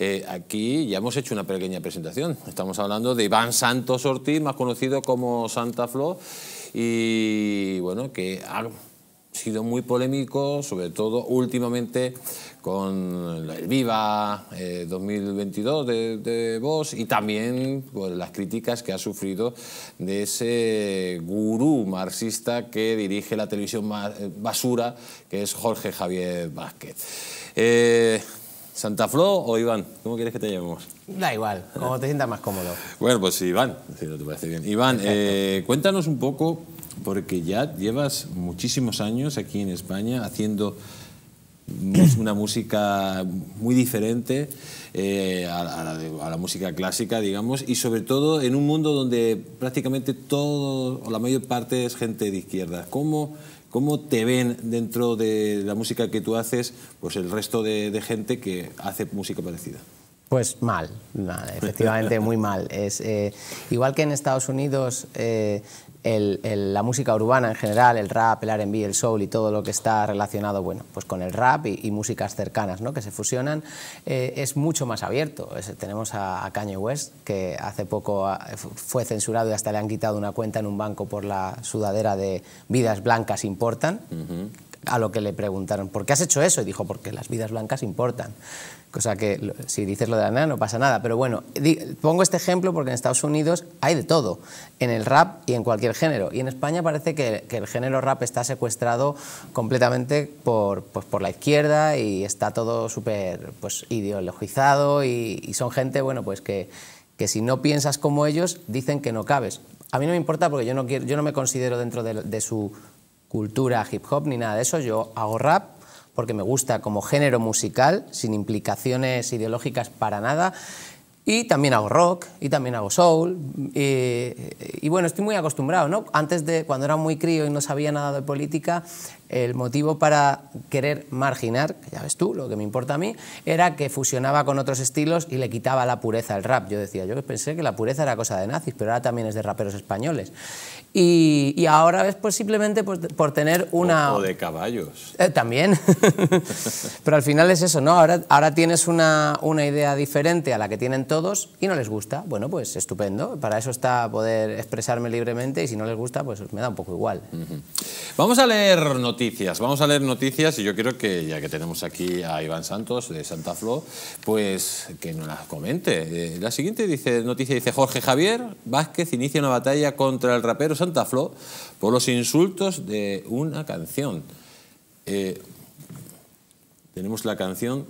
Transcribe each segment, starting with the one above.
Eh, aquí ya hemos hecho una pequeña presentación. Estamos hablando de Iván Santos Ortiz, más conocido como Santa Flor... y bueno, que ha sido muy polémico, sobre todo últimamente con el Viva 2022 eh, de, vos y también por pues, las críticas que ha sufrido de ese gurú marxista que dirige la televisión basura, que es Jorge Javier Vázquez. Eh, ¿Santa Flo o Iván? ¿Cómo quieres que te llamemos? Da igual, como te sientas más cómodo. bueno, pues Iván, si no te parece bien. Iván, eh, cuéntanos un poco, porque ya llevas muchísimos años aquí en España haciendo una música muy diferente eh, a, la música clásica, digamos, y sobre todo en un mundo donde prácticamente todo, o la mayor parte es gente de izquierda. ¿Cómo ¿Cómo te ven dentro de la música que tú haces pues el resto de, gente que hace música parecida? Pues mal, efectivamente muy mal. Es, eh, igual que en Estados Unidos eh, la música urbana en general, el rap, el R&B, el soul y todo lo que está relacionado bueno, pues con el rap y, músicas cercanas ¿no? que se fusionan, eh, es mucho más abierto. tenemos a, a, West, que hace poco ah, fue censurado y hasta le han quitado una cuenta en un banco por la sudadera de Vidas Blancas Importan a lo que le preguntaron, ¿por qué has hecho eso? Y dijo, porque las vidas blancas importan. Cosa que si dices lo de la no pasa nada. Pero bueno, pongo este ejemplo porque en Estados Unidos hay de todo, en el rap y en cualquier género. Y en España parece que, el género rap está secuestrado completamente por, pues, por la izquierda y está todo súper pues, ideologizado y, son gente bueno, pues que, que si no piensas como ellos dicen que no cabes. A mí no me importa porque yo no, quiero, yo no me considero dentro de su cultura hip hop ni nada de eso, yo hago rap porque me gusta como género musical, sin implicaciones ideológicas para nada. Y también hago rock, y también hago soul. Y, bueno, estoy muy acostumbrado, ¿no? Antes de, cuando era muy crío y no sabía nada de política, el motivo para querer marginar, ya ves tú, lo que me importa a mí, era que fusionaba con otros estilos y le quitaba la pureza al rap. Yo decía, yo pensé que la pureza era cosa de nazis, pero ahora también es de raperos españoles. Y, ahora es pues simplemente pues, por, tener una... O, de caballos. Eh, también. pero al final es eso, ¿no? Ahora, tienes una, idea diferente a la que tienen todos y no les gusta. Bueno, pues estupendo. Para eso está poder expresarme libremente y si no les gusta, pues me da un poco igual. Vamos a leer noticias noticias. Vamos a leer noticias y yo quiero que, ya que tenemos aquí a Iván Santos de Santa Flo, pues que nos las comente. Eh, la siguiente dice, noticia dice, Jorge Javier Vázquez inicia una batalla contra el rapero Santa Flo por los insultos de una canción. Eh, tenemos la canción.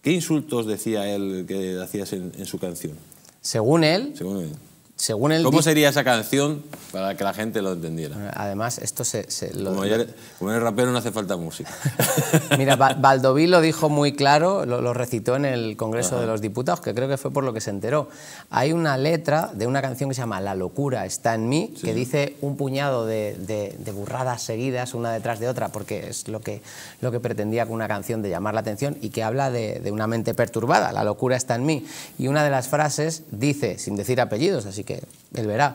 ¿Qué insultos decía él que hacías en, su canción? Según él. Según él según ¿Cómo sería esa canción para que la gente lo entendiera? Además, esto se... lo, como, ya, eres rapero no hace falta música. Mira, Valdoví lo dijo muy claro, lo, recitó en el Congreso de los Diputados, que creo que fue por lo que se enteró. Hay una letra de una canción que se llama La locura está en mí, que dice un puñado de, burradas seguidas, una detrás de otra, porque es lo que, lo que pretendía con una canción de llamar la atención y que habla de una mente perturbada, la locura está en mí. Y una de las frases dice, sin decir apellidos, así que él verá.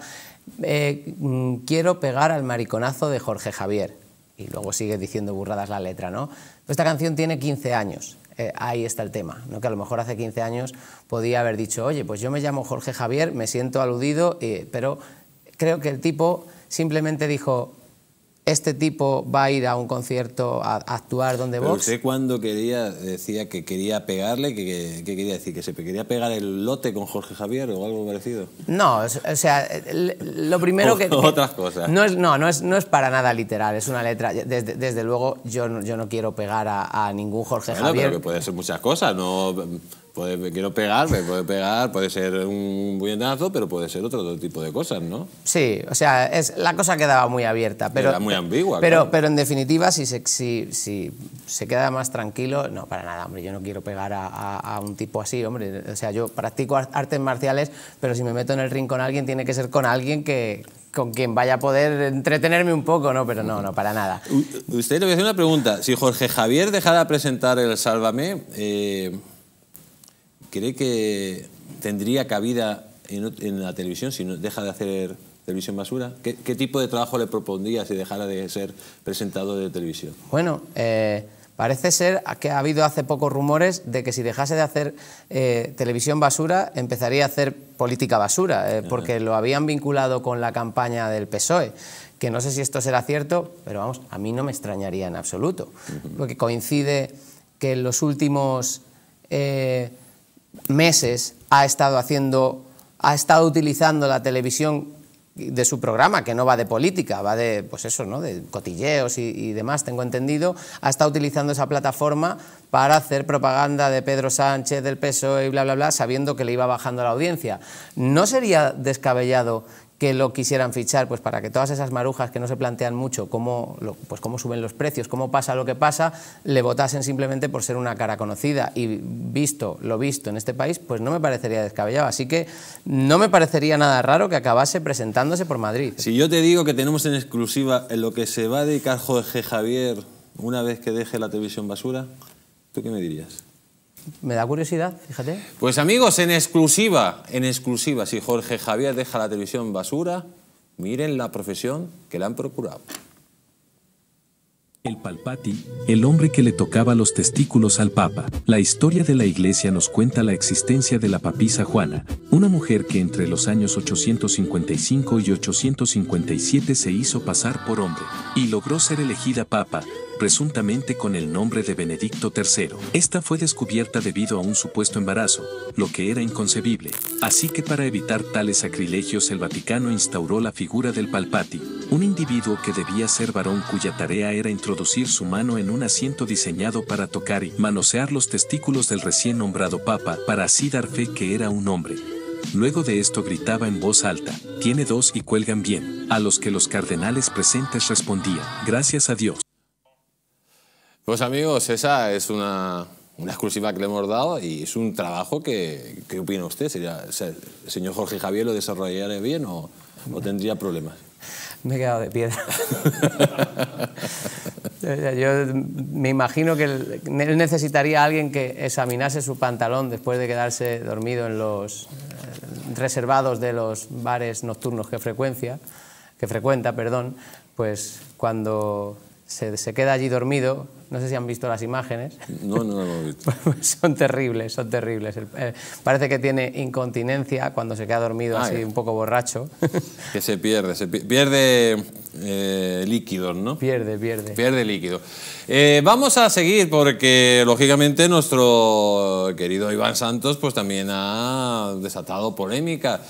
Eh, mm, quiero pegar al mariconazo de Jorge Javier. Y luego sigue diciendo burradas la letra, ¿no? Esta canción tiene 15 años. Eh, ahí está el tema, ¿no? que a lo mejor hace 15 años podía haber dicho, oye, pues yo me llamo Jorge Javier, me siento aludido, eh, pero creo que el tipo simplemente dijo, este tipo va a ir a un concierto a, actuar donde vos. Vox. usted cuando quería, decía que quería pegarle, que, quería decir? ¿Que se quería pegar el lote con Jorge Javier o algo parecido? No, o sea, lo primero que... Otras cosas. No no, no, es, no es para nada literal, es una letra. Desde, luego yo no, yo no quiero pegar a, ningún Jorge Javier. Pero que puede ser muchas cosas, no me quiero pegar, me puede pegar, puede ser un buenazo, pero puede ser otro, otro, tipo de cosas, ¿no? Sí, o sea, es, la cosa quedaba muy abierta. Pero, Era muy ambigua. Pero, pero en definitiva, si se, si, si se queda más tranquilo, no, para nada, hombre, yo no quiero pegar a, un tipo así, hombre. O sea, yo practico artes marciales, pero si me meto en el ring con alguien, tiene que ser con alguien que con quien vaya a poder entretenerme un poco, ¿no? Pero no, no, para nada. usted le voy a hacer una pregunta. Si Jorge Javier dejara presentar el Sálvame... Eh, ¿Cree que tendría cabida en, la televisión si no deja de hacer televisión basura? ¿Qué, tipo de trabajo le propondría si dejara de ser presentador de televisión? Bueno, eh, parece ser que ha habido hace pocos rumores de que si dejase de hacer eh, televisión basura empezaría a hacer política basura, eh, ah. porque lo habían vinculado con la campaña del PSOE que no sé si esto será cierto, pero vamos, a mí no me extrañaría en absoluto, porque coincide que en los últimos meses ha estado haciendo, ha estado utilizando la televisión de su programa, que no va de política, va de, pues eso, ¿no? de cotilleos y, demás, tengo entendido, ha estado utilizando esa plataforma para hacer propaganda de Pedro Sánchez, del PSOE y bla, bla, bla, sabiendo que le iba bajando la audiencia. ¿No sería descabellado que lo quisieran fichar, pues para que todas esas marujas que no se plantean mucho cómo, pues cómo suben los precios, cómo pasa lo que pasa, le votasen simplemente por ser una cara conocida. Y visto lo visto en este país, pues no me parecería descabellado. Así que no me parecería nada raro que acabase presentándose por Madrid. Si yo te digo que tenemos en exclusiva en lo que se va a dedicar Jorge Javier una vez que deje la televisión basura, ¿tú qué me dirías? me da curiosidad, fíjate. Pues amigos, en exclusiva, en exclusiva, si Jorge Javier deja la televisión basura, miren la profesión que le han procurado. El Palpati, el hombre que le tocaba los testículos al Papa. La historia de la Iglesia nos cuenta la existencia de la papisa Juana, una mujer que entre los años 855 y 857 se hizo pasar por hombre y logró ser elegida Papa, presuntamente con el nombre de Benedicto III. Esta fue descubierta debido a un supuesto embarazo, lo que era inconcebible, así que para evitar tales sacrilegios el Vaticano instauró la figura del Palpati, un individuo que debía ser varón cuya tarea era introducir su mano en un asiento diseñado para tocar y manosear los testículos del recién nombrado Papa para así dar fe que era un hombre. Luego de esto gritaba en voz alta, tiene dos y cuelgan bien, a los que los cardenales presentes respondían, gracias a Dios. Pues amigos, esa es una, exclusiva que le hemos dado y es un trabajo que, ¿qué opina usted? ¿Sería, ¿El señor Jorge Javier lo desarrollaría bien o, o tendría problemas? Me he quedado de piedra. Yo me imagino que él necesitaría a alguien que examinase su pantalón después de quedarse dormido en los eh, reservados de los bares nocturnos que frecuencia, que frecuenta, perdón, pues cuando se, queda allí dormido. No sé si han visto las imágenes. No, no, lo visto. son terribles, son terribles. Eh, parece que tiene incontinencia cuando se queda dormido ah, así, un poco borracho. que se pierde, se pierde líquido eh, líquidos, ¿no? Pierde, pierde. Pierde líquido. Eh, vamos a seguir porque, lógicamente, nuestro querido Iván Santos pues también ha desatado polémica.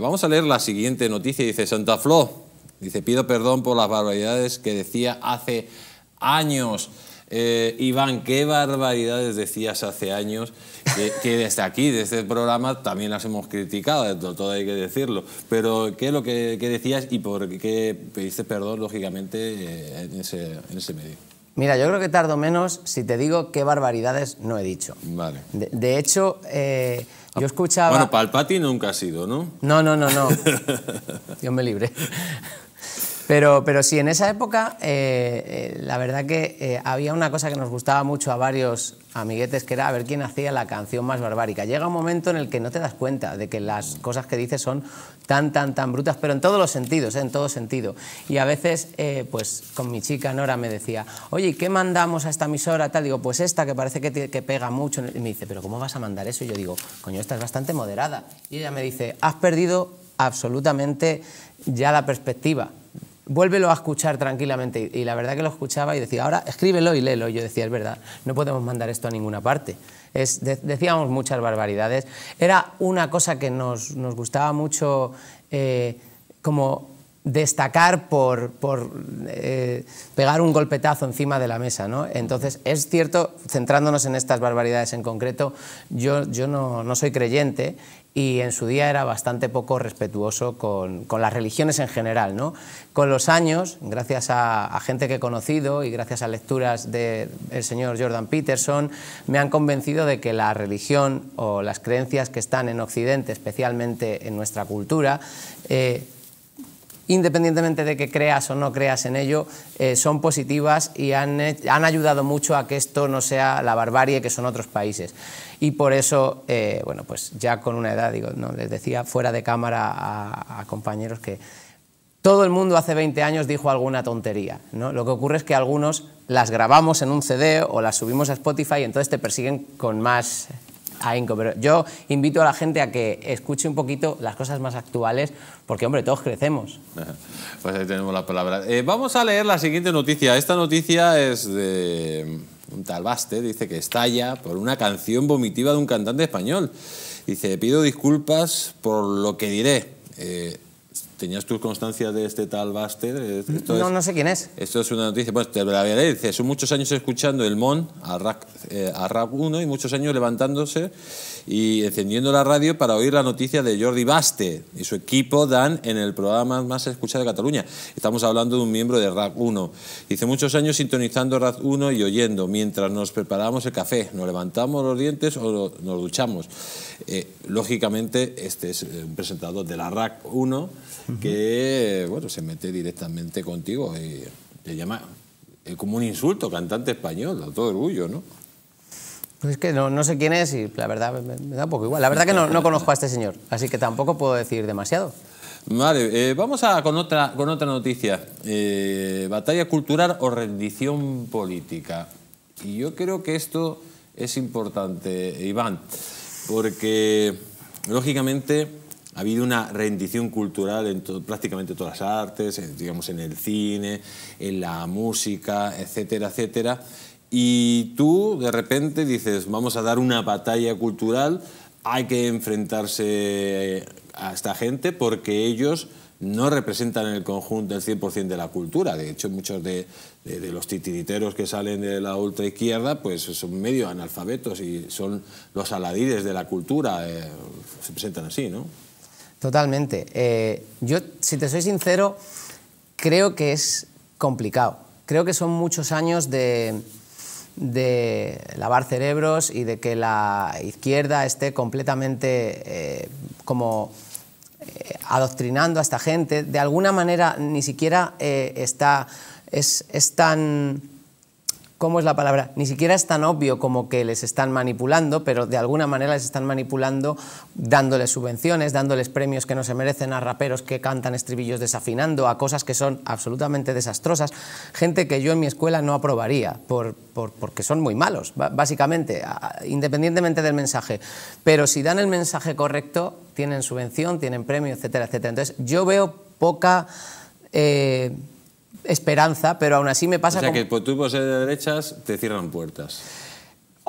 vamos a leer la siguiente noticia. Dice Santa Flor... Dice, pido perdón por las barbaridades que decía hace años. Eh, Iván, qué barbaridades decías hace años, que, desde aquí, desde el este programa, también las hemos criticado, todo hay que decirlo. Pero, ¿qué es lo que, decías y por qué pediste perdón, lógicamente, eh, en, ese, en, ese, medio? Mira, yo creo que tardo menos si te digo qué barbaridades no he dicho. Vale. De, hecho, eh, yo ah, escuchaba... Bueno, Palpati nunca ha sido, ¿no? No, no, no, no. Dios me libre. Pero, pero sí, en esa época, eh, eh, la verdad que eh, había una cosa que nos gustaba mucho a varios amiguetes, que era ver quién hacía la canción más barbárica. Llega un momento en el que no te das cuenta de que las cosas que dices son tan, tan, tan brutas, pero en todos los sentidos, en todo sentido. Y a veces, pues con mi chica Nora me decía, oye, ¿y qué mandamos a esta emisora? Tal, digo, pues esta, que parece que, que pega mucho. Y me dice, ¿pero cómo vas a mandar eso? Y yo digo, coño, esta es bastante moderada. Y ella me dice, has perdido absolutamente ya la perspectiva vuélvelo a escuchar tranquilamente. Y, la verdad que lo escuchaba y decía, ahora escríbelo y léelo. Y yo decía, es verdad, no podemos mandar esto a ninguna parte. decíamos muchas barbaridades. Era una cosa que nos, gustaba mucho eh, como destacar por, por eh, pegar un golpetazo encima de la mesa. ¿no? Entonces, es cierto, centrándonos en estas barbaridades en concreto, yo, yo no, no soy creyente y en su día era bastante poco respetuoso con, las religiones en general. ¿no? Con los años, gracias a, gente que he conocido y gracias a lecturas del señor Jordan Peterson, me han convencido de que la religión o las creencias que están en Occidente, especialmente en nuestra cultura, eh, independientemente de que creas o no creas en ello, eh, son positivas y eh, han, ayudado mucho a que esto no sea la barbarie que son otros países. Y por eso, eh, bueno, pues ya con una edad, digo, no, les decía fuera de cámara a, compañeros que todo el mundo hace 20 años dijo alguna tontería. ¿no? Lo que ocurre es que algunos las grabamos en un CD o las subimos a Spotify y entonces te persiguen con más ahínco, pero yo invito a la gente a que escuche un poquito las cosas más actuales, porque hombre, todos crecemos. Pues ahí tenemos las palabras. Eh, vamos a leer la siguiente noticia. Esta noticia es de un tal Baste, dice que estalla por una canción vomitiva de un cantante español. Dice, pido disculpas por lo que diré. Eh, ¿Tenías tus constancia de este tal Baster? no, no sé quién es. Esto es una noticia. Bueno, te lo voy son muchos años escuchando el Mon a RAC, 1 eh, y muchos años levantándose y encendiendo la radio para oír la noticia de Jordi Baste y su equipo dan en el programa más escuchado de Cataluña. Estamos hablando de un miembro de RAC 1. Dice, muchos años sintonizando RAC 1 y oyendo mientras nos preparábamos el café, nos levantamos los dientes o nos duchamos. Eh, lógicamente, este es eh, un presentador de la RAC 1 que bueno, se mete directamente contigo y te llama ...es como un insulto, cantante español, a todo orgullo, ¿no? Pues es que no, sé quién es y la verdad me, da poco igual. La verdad que no, no, conozco a este señor, así que tampoco puedo decir demasiado. Vale, eh, vamos a, con, otra, con otra noticia. Eh, batalla cultural o rendición política. Y yo creo que esto es importante, Iván, porque lógicamente ha habido una rendición cultural en prácticamente todas las artes, en, digamos en el cine, en la música, etcétera, etcétera. Y tú de repente dices, vamos a dar una batalla cultural, hay que enfrentarse eh, a esta gente porque ellos no representan el conjunto el 100% de la cultura. De hecho, muchos de, los titiriteros que salen de la ultraizquierda pues son medio analfabetos y son los aladires de la cultura. Eh, se presentan así, ¿no? Totalmente. Eh, yo, si te soy sincero, creo que es complicado. Creo que son muchos años de, lavar cerebros y de que la izquierda esté completamente eh, como eh, adoctrinando a esta gente. De alguna manera ni siquiera está, es tan ¿Cómo es la palabra? Ni siquiera es tan obvio como que les están manipulando, pero de alguna manera les están manipulando dándoles subvenciones, dándoles premios que no se merecen a raperos que cantan estribillos desafinando, a cosas que son absolutamente desastrosas. Gente que yo en mi escuela no aprobaría por, porque son muy malos, básicamente, independientemente del mensaje. Pero si dan el mensaje correcto, tienen subvención, tienen premio, etcétera, etcétera. Entonces yo veo poca... Eh, esperanza, pero aún así me pasa... O sea, que por tú por de derechas te cierran puertas.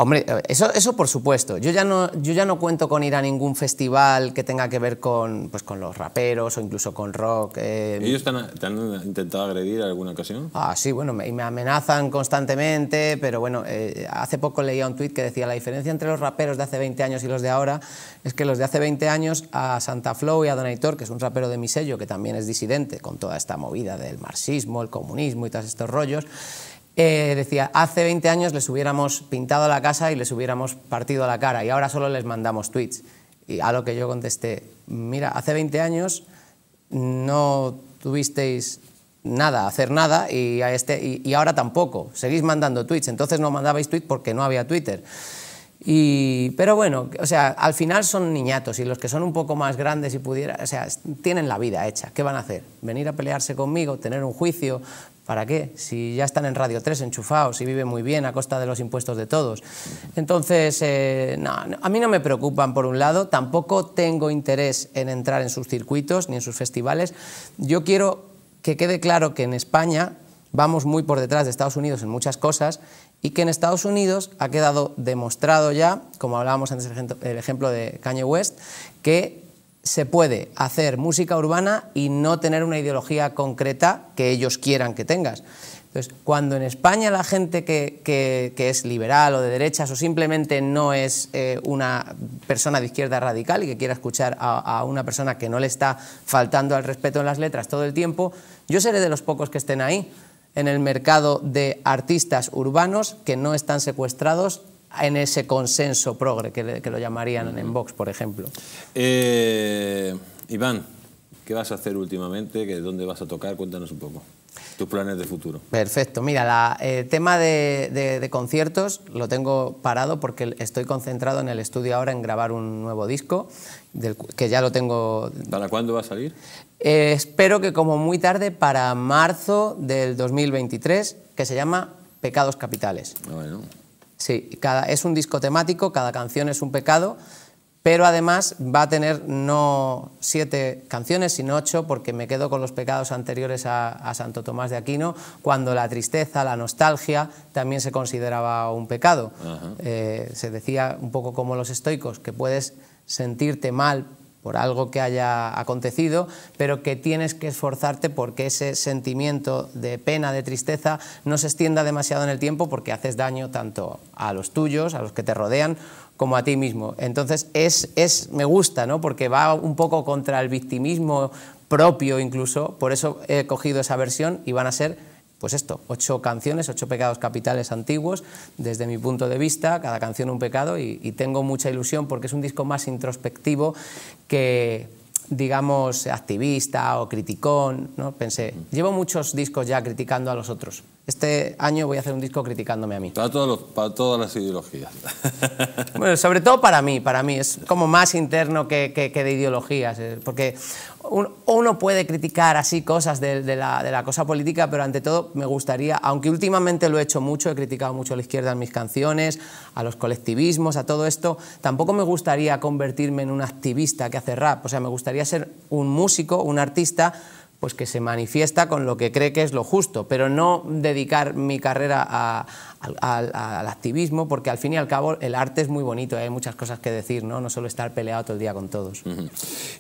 Hombre, eh, eso, eso por supuesto. Yo ya, no, yo ya no cuento con ir a ningún festival que tenga que ver con, pues, con los raperos o incluso con rock. Eh. ¿Ellos te han, intentado agredir alguna ocasión? Ah, sí, bueno, me, me amenazan constantemente, pero bueno, eh, hace poco leía un tuit que decía la diferencia entre los raperos de hace 20 años y los de ahora es que los de hace 20 años a Santa Flow y a Donator, que es un rapero de mi sello que también es disidente con toda esta movida del marxismo, el comunismo y todos estos rollos, eh, decía, hace 20 años les hubiéramos pintado la casa y les hubiéramos partido la cara y ahora solo les mandamos tweets. Y a lo que yo contesté, mira, hace 20 años no tuvisteis nada, hacer nada y, este, y, ahora tampoco, seguís mandando tweets, entonces no mandabais tweets porque no había Twitter. Y, pero bueno, o sea, al final son niñatos y los que son un poco más grandes y pudiera, o sea, tienen la vida hecha. ¿Qué van a hacer? Venir a pelearse conmigo, tener un juicio, ¿Para qué? Si ya están en Radio 3 enchufados y viven muy bien a costa de los impuestos de todos. Entonces, eh, a mí no me preocupan por un lado, tampoco tengo interés en entrar en sus circuitos ni en sus festivales. Yo quiero que quede claro que en España vamos muy por detrás de Estados Unidos en muchas cosas y que en Estados Unidos ha quedado demostrado ya, como hablábamos antes el ejemplo de Kanye West, que se puede hacer música urbana y no tener una ideología concreta que ellos quieran que tengas. Entonces, cuando en España la gente que, es liberal o de derechas o simplemente no es eh, una persona de izquierda radical y que quiera escuchar a, a, una persona que no le está faltando al respeto en las letras todo el tiempo, yo seré de los pocos que estén ahí en el mercado de artistas urbanos que no están secuestrados en ese consenso progre que, lo llamarían en mm. Vox, por ejemplo? Eh, Iván, ¿qué vas a hacer últimamente? ¿Qué, ¿Dónde vas a tocar? Cuéntanos un poco. Tus planes de futuro. Perfecto. Mira, el eh, tema de, conciertos lo tengo parado porque estoy concentrado en el estudio ahora en grabar un nuevo disco, que ya lo tengo... ¿Para cuándo va a salir? Eh, espero que como muy tarde para marzo del 2023, que se llama Pecados Capitales. Ah, bueno. Sí, cada, es un disco temático, cada canción es un pecado, pero además va a tener no siete canciones, sino ocho, porque me quedo con los pecados anteriores a, Santo Tomás de Aquino, cuando la tristeza, la nostalgia, también se consideraba un pecado. Eh, se decía un poco como los estoicos, que puedes sentirte mal por algo que haya acontecido, pero que tienes que esforzarte porque ese sentimiento de pena, de tristeza, no se extienda demasiado en el tiempo porque haces daño tanto a los tuyos, a los que te rodean, como a ti mismo. Entonces, es, es, me gusta, ¿no? porque va un poco contra el victimismo propio incluso, por eso he cogido esa versión y van a ser pues esto, ocho canciones, ocho pecados capitales antiguos, desde mi punto de vista, cada canción un pecado y, tengo mucha ilusión porque es un disco más introspectivo que digamos activista o criticón, ¿no? Pensé, mm. llevo muchos discos ya criticando a los otros, este año voy a hacer un disco criticándome a mí. Para, todas las ideologías. Bueno, sobre todo para mí, para mí. Es como más interno que, que, de ideologías. Eh, porque uno puede criticar así cosas de, de, la, de, la, cosa política, pero ante todo me gustaría, aunque últimamente lo he hecho mucho, he criticado mucho a la izquierda en mis canciones, a los colectivismos, a todo esto, tampoco me gustaría convertirme en un activista que hace rap. O sea, me gustaría ser un músico, un artista pues que se manifiesta con lo que cree que es lo justo, pero no dedicar mi carrera al activismo, porque al fin y al cabo el arte es muy bonito, hay muchas cosas que decir, ¿no? no solo estar peleado todo el día con todos.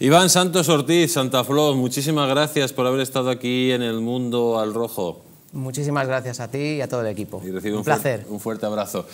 Iván Santos Ortiz, Santa Flor, muchísimas gracias por haber estado aquí en El Mundo al Rojo. Muchísimas gracias a ti y a todo el equipo. un, placer. un fuerte abrazo.